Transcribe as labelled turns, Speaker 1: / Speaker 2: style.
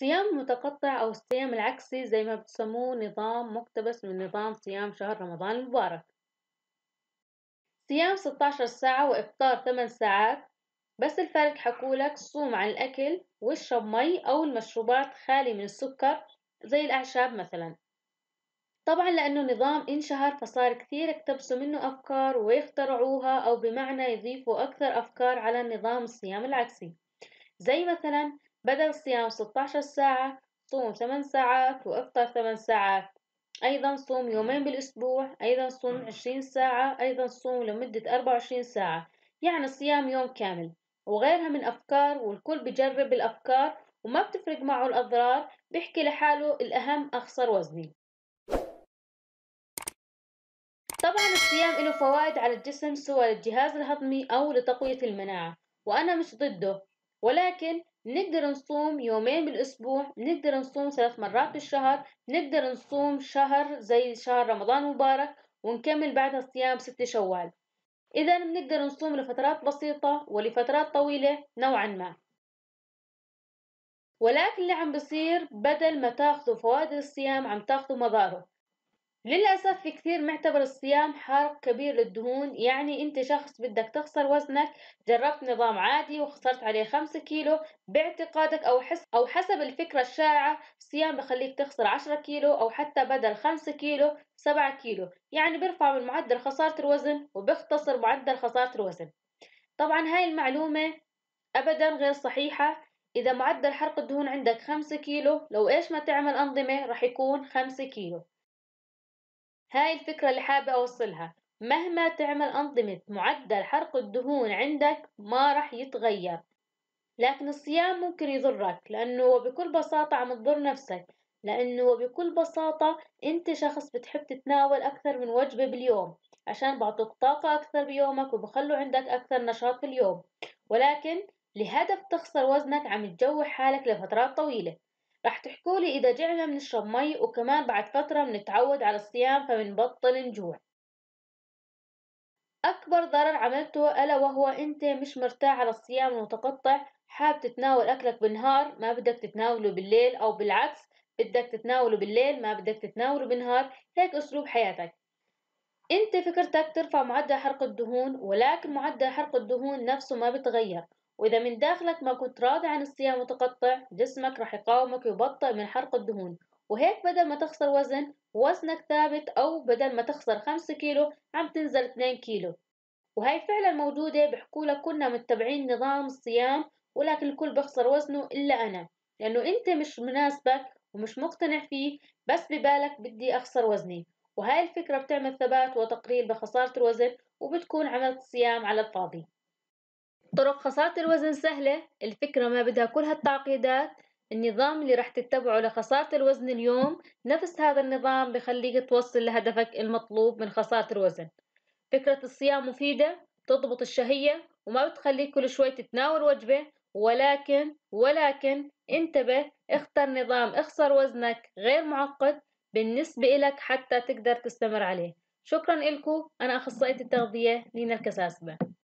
Speaker 1: صيام متقطع أو الصيام العكسي زي ما بتسموه نظام مقتبس من نظام صيام شهر رمضان المبارك صيام 16 ساعة وإفطار 8 ساعات بس الفرق حكولك صوم عن الأكل واشرب مي أو المشروبات خالي من السكر زي الأعشاب مثلا طبعا لأنه نظام انشهر فصار كثير اقتبسوا منه أفكار ويخترعوها أو بمعنى يضيفوا أكثر أفكار على نظام الصيام العكسي زي مثلا بدل صيام 16 ساعة صوم 8 ساعات وافطر 8 ساعات أيضا صوم يومين بالأسبوع أيضا صوم 20 ساعة أيضا صوم لمدة 24 ساعة يعني صيام يوم كامل وغيرها من أفكار والكل بجرب الأفكار وما بتفرق معه الأضرار بيحكي لحاله الأهم أخسر وزني طبعا الصيام له فوائد على الجسم سواء للجهاز الهضمي أو لتقوية المناعة وأنا مش ضده ولكن بنقدر نصوم يومين بالأسبوع بنقدر نصوم ثلاث مرات بالشهر بنقدر نصوم شهر زي شهر رمضان المبارك ونكمل بعدها صيام ست شوال إذا بنقدر نصوم لفترات بسيطة ولفترات طويلة نوعا ما ولكن اللي عم بصير بدل ما تاخذوا فوائد الصيام عم تاخذوا مضاره للأسف في كثير معتبر الصيام حرق كبير للدهون يعني أنت شخص بدك تخسر وزنك جربت نظام عادي وخسرت عليه خمسة كيلو باعتقادك أو, حس أو حسب الفكرة الشائعة الصيام بخليك تخسر عشرة كيلو أو حتى بدل خمسة كيلو سبعة كيلو يعني بيرفع من معدل خسارة الوزن وبيختصر معدل خسارة الوزن طبعا هاي المعلومة أبدا غير صحيحة إذا معدل حرق الدهون عندك خمسة كيلو لو إيش ما تعمل أنظمة رح يكون خمسة كيلو هاي الفكرة اللي حابة أوصلها مهما تعمل أنظمة معدل حرق الدهون عندك ما رح يتغير لكن الصيام ممكن يضرك لأنه وبكل بساطة عم تضر نفسك لأنه وبكل بساطة أنت شخص بتحب تتناول أكثر من وجبة باليوم عشان بعطوك طاقة أكثر بيومك وبخلوا عندك أكثر نشاط في اليوم ولكن لهدف تخسر وزنك عم تجوع حالك لفترات طويلة رح تحكولي إذا جعنا بنشرب مي وكمان بعد فترة بنتعود على الصيام فبنبطل نجوع أكبر ضرر عملته ألا وهو أنت مش مرتاح على الصيام المتقطع حاب تتناول أكلك بالنهار ما بدك تتناوله بالليل أو بالعكس بدك تتناوله بالليل ما بدك تتناوله بالنهار هيك أسلوب حياتك أنت فكرتك ترفع معدل حرق الدهون ولكن معدل حرق الدهون نفسه ما بتغير وإذا من داخلك ما كنت راضي عن الصيام متقطع جسمك راح يقاومك ويبطئ من حرق الدهون وهيك بدل ما تخسر وزن وزنك ثابت أو بدل ما تخسر خمسة كيلو عم تنزل اثنين كيلو وهي فعلا موجودة لك كلنا متبعين نظام الصيام ولكن الكل بخسر وزنه إلا أنا لأنه أنت مش مناسبك ومش مقتنع فيه بس ببالك بدي أخسر وزني وهاي الفكرة بتعمل ثبات وتقليل بخسارة الوزن وبتكون عملت صيام على الفاضي طرق خسارة الوزن سهلة الفكرة ما بدها كل هالتعقيدات النظام اللي رح تتبعه لخسارة الوزن اليوم نفس هذا النظام بخليك توصل لهدفك المطلوب من خسارة الوزن فكرة الصيام مفيدة تضبط الشهية وما بتخليك كل شوي تتناول وجبة ولكن ولكن انتبه اختر نظام اخسر وزنك غير معقد بالنسبة إلك حتى تقدر تستمر عليه شكرا لكم أنا أخصائية التغذية لينا الكساسبة